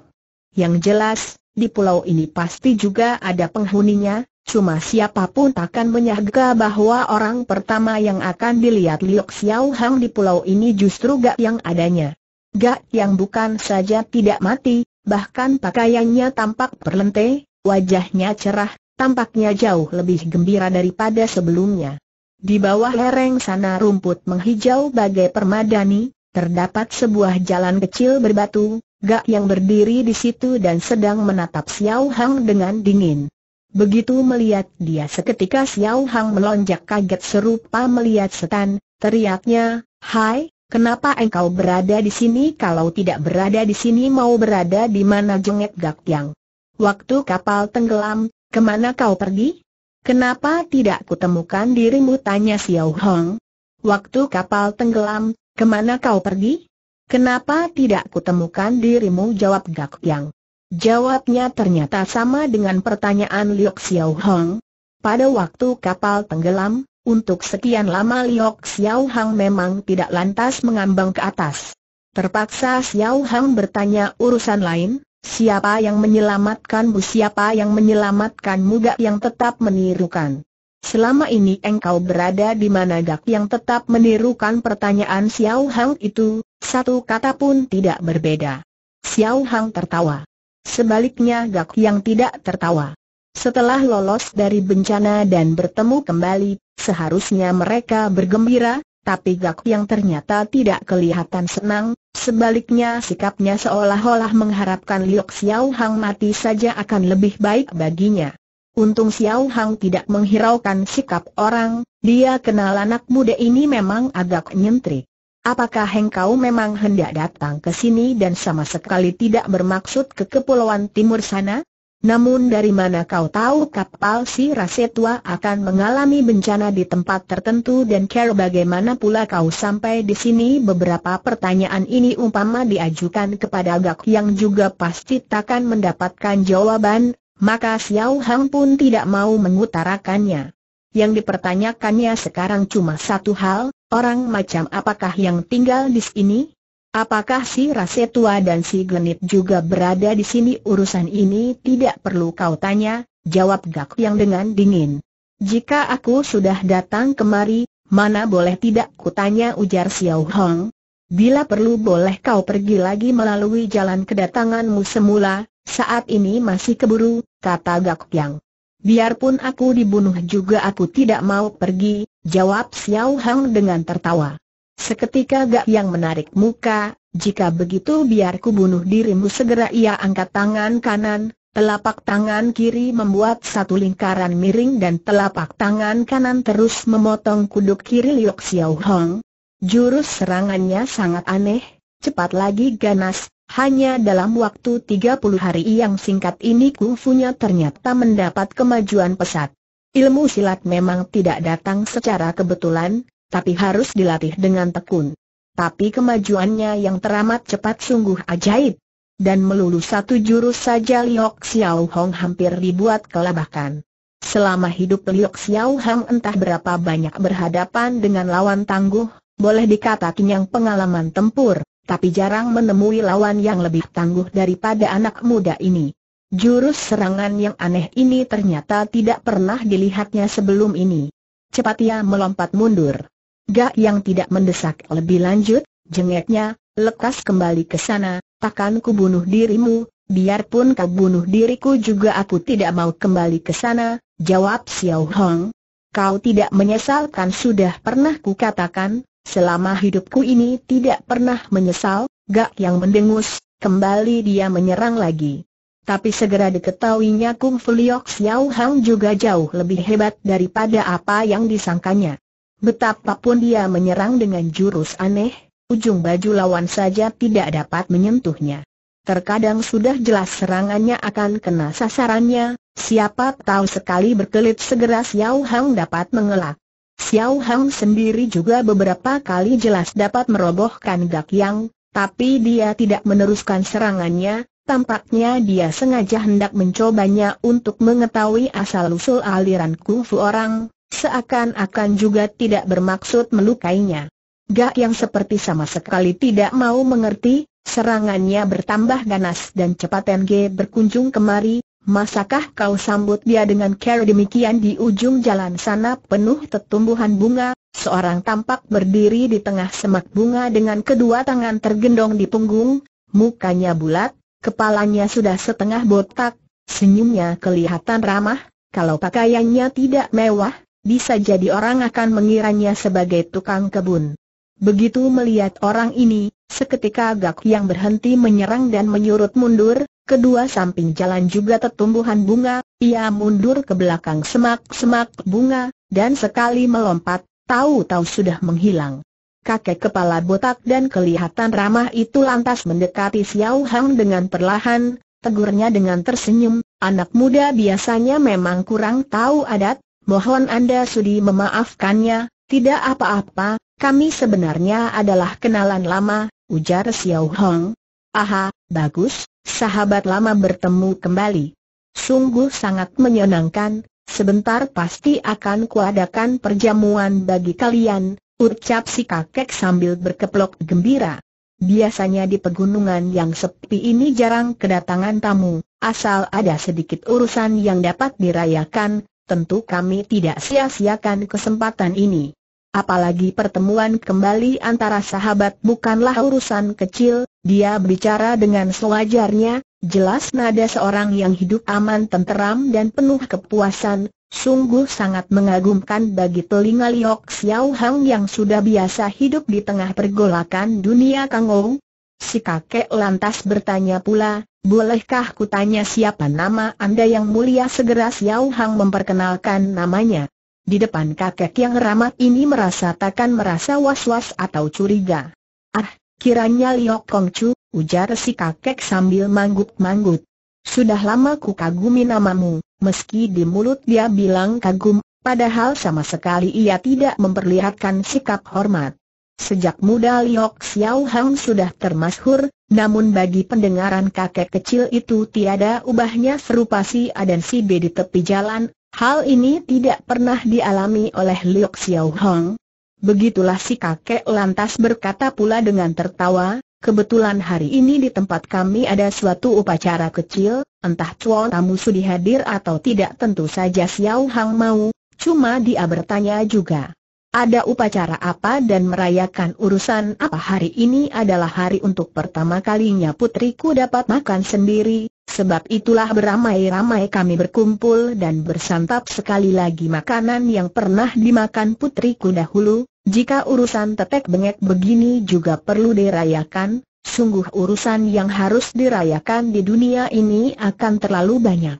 Yang jelas, di pulau ini pasti juga ada penghuninya, Cuma siapapun takkan menyangka bahwa orang pertama yang akan dilihat Liok Xiao Hang di pulau ini justru Gak yang adanya. Gak yang bukan saja tidak mati, bahkan pakaiannya tampak perlente, wajahnya cerah, tampaknya jauh lebih gembira daripada sebelumnya. Di bawah lereng sana rumput menghijau bagai permadani, terdapat sebuah jalan kecil berbatu, Gak yang berdiri di situ dan sedang menatap Xiao Hang dengan dingin. Begitu melihat dia seketika Xiao Hang melonjak kaget serupa melihat setan, teriaknya, Hai, kenapa engkau berada di sini kalau tidak berada di sini mau berada di mana jengek gak yang? Waktu kapal tenggelam, kemana kau pergi? Kenapa tidak kutemukan dirimu tanya Xiao Hang? Waktu kapal tenggelam, kemana kau pergi? Kenapa tidak kutemukan dirimu jawab Gak Yang? Jawabnya ternyata sama dengan pertanyaan Liu Xiao Hong. Pada waktu kapal tenggelam, untuk sekian lama Liu Xiao Hang memang tidak lantas mengambang ke atas. Terpaksa Xiao Hang bertanya urusan lain, siapa yang menyelamatkanmu siapa yang menyelamatkan muga yang tetap menirukan. Selama ini engkau berada di mana gak yang tetap menirukan pertanyaan Xiao Hang itu, satu kata pun tidak berbeda. Xiao Hang tertawa. Sebaliknya Gak yang tidak tertawa. Setelah lolos dari bencana dan bertemu kembali, seharusnya mereka bergembira, tapi Gak yang ternyata tidak kelihatan senang, sebaliknya sikapnya seolah-olah mengharapkan Liok Xiao Hang mati saja akan lebih baik baginya. Untung Xiao Hang tidak menghiraukan sikap orang, dia kenal anak muda ini memang agak nyentrik. Apakah engkau memang hendak datang ke sini dan sama sekali tidak bermaksud ke kepulauan timur sana? Namun dari mana kau tahu kapal si Rasetua akan mengalami bencana di tempat tertentu dan care bagaimana pula kau sampai di sini? Beberapa pertanyaan ini umpama diajukan kepada Gak yang juga pasti takkan mendapatkan jawaban, maka Xiao Hang pun tidak mau mengutarakannya yang dipertanyakannya sekarang cuma satu hal, orang macam apakah yang tinggal di sini? Apakah si Rasetua dan si Genit juga berada di sini urusan ini tidak perlu kau tanya, jawab Gak yang dengan dingin. Jika aku sudah datang kemari, mana boleh tidak kutanya ujar Xiao Hong. Bila perlu boleh kau pergi lagi melalui jalan kedatanganmu semula, saat ini masih keburu, kata Gak Yang. Biarpun aku dibunuh juga aku tidak mau pergi, jawab Xiao Hang dengan tertawa. Seketika Gak Yang menarik muka, jika begitu biarku bunuh dirimu segera ia angkat tangan kanan, telapak tangan kiri membuat satu lingkaran miring dan telapak tangan kanan terus memotong kuduk kiri Liok Xiao Hang. Jurus serangannya sangat aneh, cepat lagi ganas, hanya dalam waktu 30 hari yang singkat ini kufunya ternyata mendapat kemajuan pesat. Ilmu silat memang tidak datang secara kebetulan, tapi harus dilatih dengan tekun. Tapi kemajuannya yang teramat cepat sungguh ajaib. Dan melulu satu jurus saja Liok Xiao Hong hampir dibuat kelabakan. Selama hidup Liok Xiao Hong entah berapa banyak berhadapan dengan lawan tangguh, boleh dikata yang pengalaman tempur tapi jarang menemui lawan yang lebih tangguh daripada anak muda ini. Jurus serangan yang aneh ini ternyata tidak pernah dilihatnya sebelum ini. Cepat ia melompat mundur. Gak yang tidak mendesak lebih lanjut, jengeknya, lekas kembali ke sana, takkan kubunuh dirimu, biarpun kau bunuh diriku juga aku tidak mau kembali ke sana, jawab Xiao Hong. Kau tidak menyesalkan sudah pernah kukatakan, Selama hidupku ini tidak pernah menyesal, gak yang mendengus, kembali dia menyerang lagi. Tapi segera diketahuinya Kung Fu Liok Xiao Hang juga jauh lebih hebat daripada apa yang disangkanya. Betapapun dia menyerang dengan jurus aneh, ujung baju lawan saja tidak dapat menyentuhnya. Terkadang sudah jelas serangannya akan kena sasarannya, siapa tahu sekali berkelit segera Xiao Hang dapat mengelak. Xiao Hang sendiri juga beberapa kali jelas dapat merobohkan Gak Yang, tapi dia tidak meneruskan serangannya, tampaknya dia sengaja hendak mencobanya untuk mengetahui asal-usul aliran kungfu orang, seakan-akan juga tidak bermaksud melukainya. Gak yang seperti sama sekali tidak mau mengerti, serangannya bertambah ganas dan cepat NG berkunjung kemari, Masakah kau sambut dia dengan cara demikian di ujung jalan sana penuh tetumbuhan bunga, seorang tampak berdiri di tengah semak bunga dengan kedua tangan tergendong di punggung, mukanya bulat, kepalanya sudah setengah botak, senyumnya kelihatan ramah, kalau pakaiannya tidak mewah, bisa jadi orang akan mengiranya sebagai tukang kebun. Begitu melihat orang ini, seketika Gak yang berhenti menyerang dan menyurut mundur, Kedua samping jalan juga tertumbuhan bunga, ia mundur ke belakang semak-semak bunga, dan sekali melompat, tahu-tahu sudah menghilang. Kakek kepala botak dan kelihatan ramah itu lantas mendekati Xiao Hang dengan perlahan, tegurnya dengan tersenyum, anak muda biasanya memang kurang tahu adat, mohon Anda sudi memaafkannya, tidak apa-apa, kami sebenarnya adalah kenalan lama, ujar Xiao Hang. Aha, bagus, Sahabat lama bertemu kembali. Sungguh sangat menyenangkan, sebentar pasti akan kuadakan perjamuan bagi kalian, ucap si kakek sambil berkeplok gembira. Biasanya di pegunungan yang sepi ini jarang kedatangan tamu, asal ada sedikit urusan yang dapat dirayakan, tentu kami tidak sia-siakan kesempatan ini. Apalagi pertemuan kembali antara sahabat bukanlah urusan kecil, dia bicara dengan sewajarnya, jelas nada seorang yang hidup aman tenteram dan penuh kepuasan, sungguh sangat mengagumkan bagi telinga Liok Xiao Hang yang sudah biasa hidup di tengah pergolakan dunia Kangou. Si kakek lantas bertanya pula, bolehkah kutanya siapa nama Anda yang mulia segera Xiao Hang memperkenalkan namanya. Di depan kakek yang ramah ini merasa takkan merasa was-was atau curiga. Ah, kiranya Liok Kong Chu, ujar si kakek sambil manggut-manggut. Sudah lama ku kagumi namamu, meski di mulut dia bilang kagum, padahal sama sekali ia tidak memperlihatkan sikap hormat. Sejak muda Liok Xiao Hang sudah termasyhur, namun bagi pendengaran kakek kecil itu tiada ubahnya serupa si A dan si B di tepi jalan, Hal ini tidak pernah dialami oleh Liu Xiao Begitulah si kakek lantas berkata pula dengan tertawa, kebetulan hari ini di tempat kami ada suatu upacara kecil, entah cuan tamu sudah hadir atau tidak tentu saja Xiao Hong mau, cuma dia bertanya juga. Ada upacara apa dan merayakan urusan apa hari ini adalah hari untuk pertama kalinya putriku dapat makan sendiri, Sebab itulah beramai-ramai kami berkumpul dan bersantap sekali lagi makanan yang pernah dimakan putriku dahulu, jika urusan tetek bengek begini juga perlu dirayakan, sungguh urusan yang harus dirayakan di dunia ini akan terlalu banyak.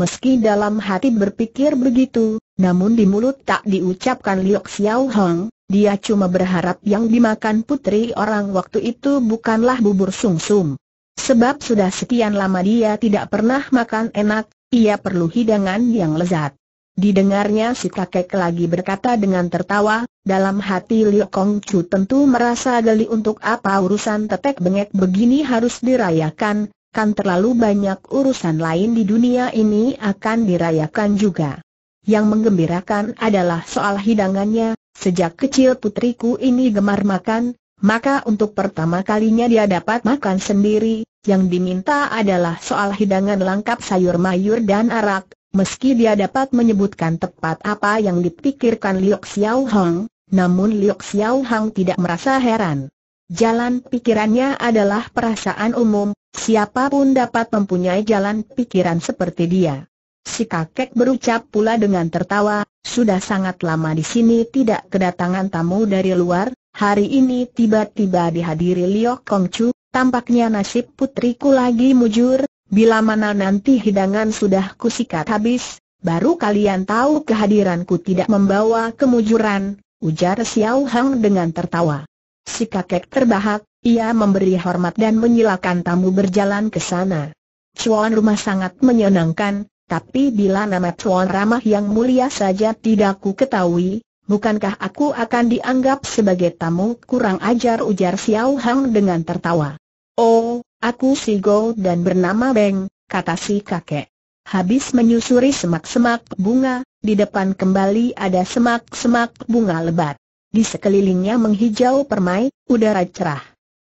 Meski dalam hati berpikir begitu, namun di mulut tak diucapkan Liok Xiao Hong, dia cuma berharap yang dimakan putri orang waktu itu bukanlah bubur sumsum. Sebab sudah sekian lama dia tidak pernah makan enak, ia perlu hidangan yang lezat. Didengarnya si kakek lagi berkata dengan tertawa, dalam hati Liu Kong Chu tentu merasa geli untuk apa urusan tetek bengek begini harus dirayakan, kan terlalu banyak urusan lain di dunia ini akan dirayakan juga. Yang menggembirakan adalah soal hidangannya, sejak kecil putriku ini gemar makan, maka untuk pertama kalinya dia dapat makan sendiri, yang diminta adalah soal hidangan lengkap sayur mayur dan arak, meski dia dapat menyebutkan tepat apa yang dipikirkan Liok Xiao Hong, namun Liok Xiao Hong tidak merasa heran. Jalan pikirannya adalah perasaan umum, siapapun dapat mempunyai jalan pikiran seperti dia. Si kakek berucap pula dengan tertawa, sudah sangat lama di sini tidak kedatangan tamu dari luar, hari ini tiba-tiba dihadiri Liu Kong tampaknya nasib putriku lagi mujur, bila mana nanti hidangan sudah kusikat habis, baru kalian tahu kehadiranku tidak membawa kemujuran, ujar Xiao Hang dengan tertawa. Si kakek terbahak, ia memberi hormat dan menyilakan tamu berjalan ke sana. Cuan rumah sangat menyenangkan, tapi bila nama Cuan Ramah yang mulia saja tidak ku ketahui, Bukankah aku akan dianggap sebagai tamu kurang ajar ujar Xiao Hang dengan tertawa. Oh, aku si Go dan bernama Beng, kata si kakek. Habis menyusuri semak-semak bunga, di depan kembali ada semak-semak bunga lebat. Di sekelilingnya menghijau permai, udara cerah.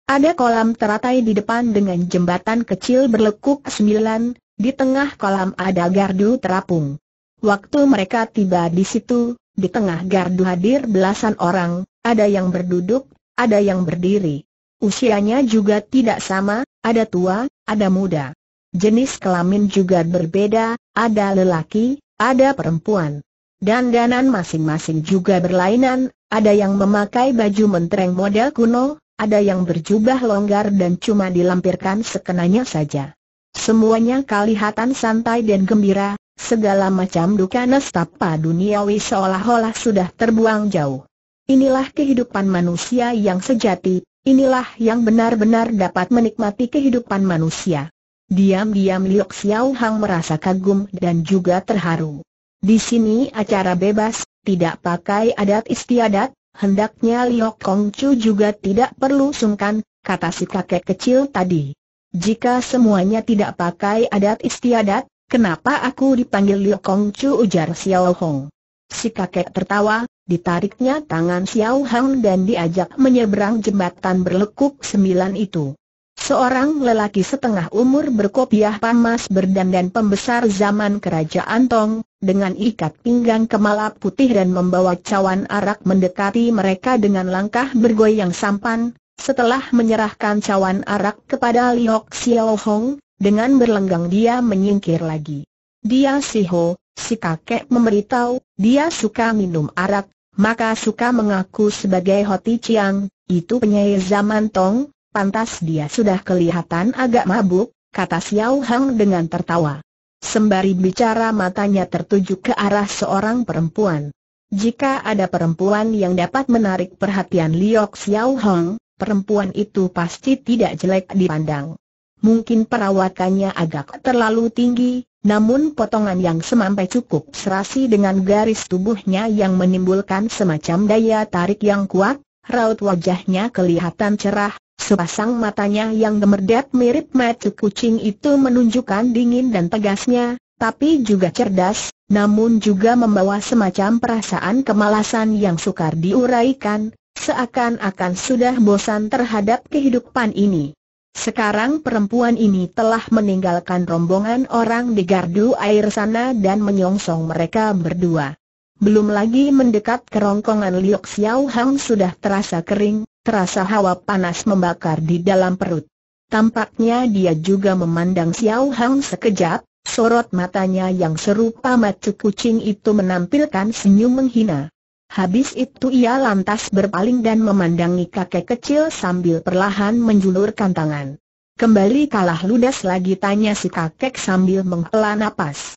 Ada kolam teratai di depan dengan jembatan kecil berlekuk sembilan, di tengah kolam ada gardu terapung. Waktu mereka tiba di situ, di tengah gardu hadir belasan orang, ada yang berduduk, ada yang berdiri. Usianya juga tidak sama, ada tua, ada muda. Jenis kelamin juga berbeda, ada lelaki, ada perempuan. Dan danan masing-masing juga berlainan, ada yang memakai baju mentereng model kuno, ada yang berjubah longgar dan cuma dilampirkan sekenanya saja. Semuanya kelihatan santai dan gembira, Segala macam duka nestapa duniawi seolah-olah sudah terbuang jauh. Inilah kehidupan manusia yang sejati, inilah yang benar-benar dapat menikmati kehidupan manusia. Diam-diam Liok Xiao Hang merasa kagum dan juga terharu. Di sini acara bebas, tidak pakai adat istiadat, hendaknya Liok Kong Kongcu juga tidak perlu sungkan, kata si kakek kecil tadi. Jika semuanya tidak pakai adat istiadat, Kenapa aku dipanggil Liu Kong Chu ujar Xiao Hong? Si kakek tertawa, ditariknya tangan Xiao Hong dan diajak menyeberang jembatan berlekuk sembilan itu. Seorang lelaki setengah umur berkopiah pamas berdandan pembesar zaman kerajaan Tong, dengan ikat pinggang kemala putih dan membawa cawan arak mendekati mereka dengan langkah bergoyang sampan, setelah menyerahkan cawan arak kepada Liok Xiao Hong, dengan berlenggang dia menyingkir lagi. Dia siho, si kakek memberitahu, dia suka minum arak, maka suka mengaku sebagai Hoti Chiang, itu penyair zaman Tong, pantas dia sudah kelihatan agak mabuk, kata Xiao Hang dengan tertawa. Sembari bicara matanya tertuju ke arah seorang perempuan. Jika ada perempuan yang dapat menarik perhatian Liok Xiao Hang, perempuan itu pasti tidak jelek dipandang mungkin perawakannya agak terlalu tinggi, namun potongan yang semampai cukup serasi dengan garis tubuhnya yang menimbulkan semacam daya tarik yang kuat, raut wajahnya kelihatan cerah, sepasang matanya yang gemerdet mirip mata kucing itu menunjukkan dingin dan tegasnya, tapi juga cerdas, namun juga membawa semacam perasaan kemalasan yang sukar diuraikan, seakan-akan sudah bosan terhadap kehidupan ini. Sekarang perempuan ini telah meninggalkan rombongan orang di gardu air sana dan menyongsong mereka berdua. Belum lagi mendekat kerongkongan Liok Xiao Hang sudah terasa kering, terasa hawa panas membakar di dalam perut. Tampaknya dia juga memandang Xiao Hang sekejap, sorot matanya yang serupa macu kucing itu menampilkan senyum menghina. Habis itu ia lantas berpaling dan memandangi kakek kecil sambil perlahan menjulurkan tangan. Kembali kalah ludes lagi tanya si kakek sambil menghela napas.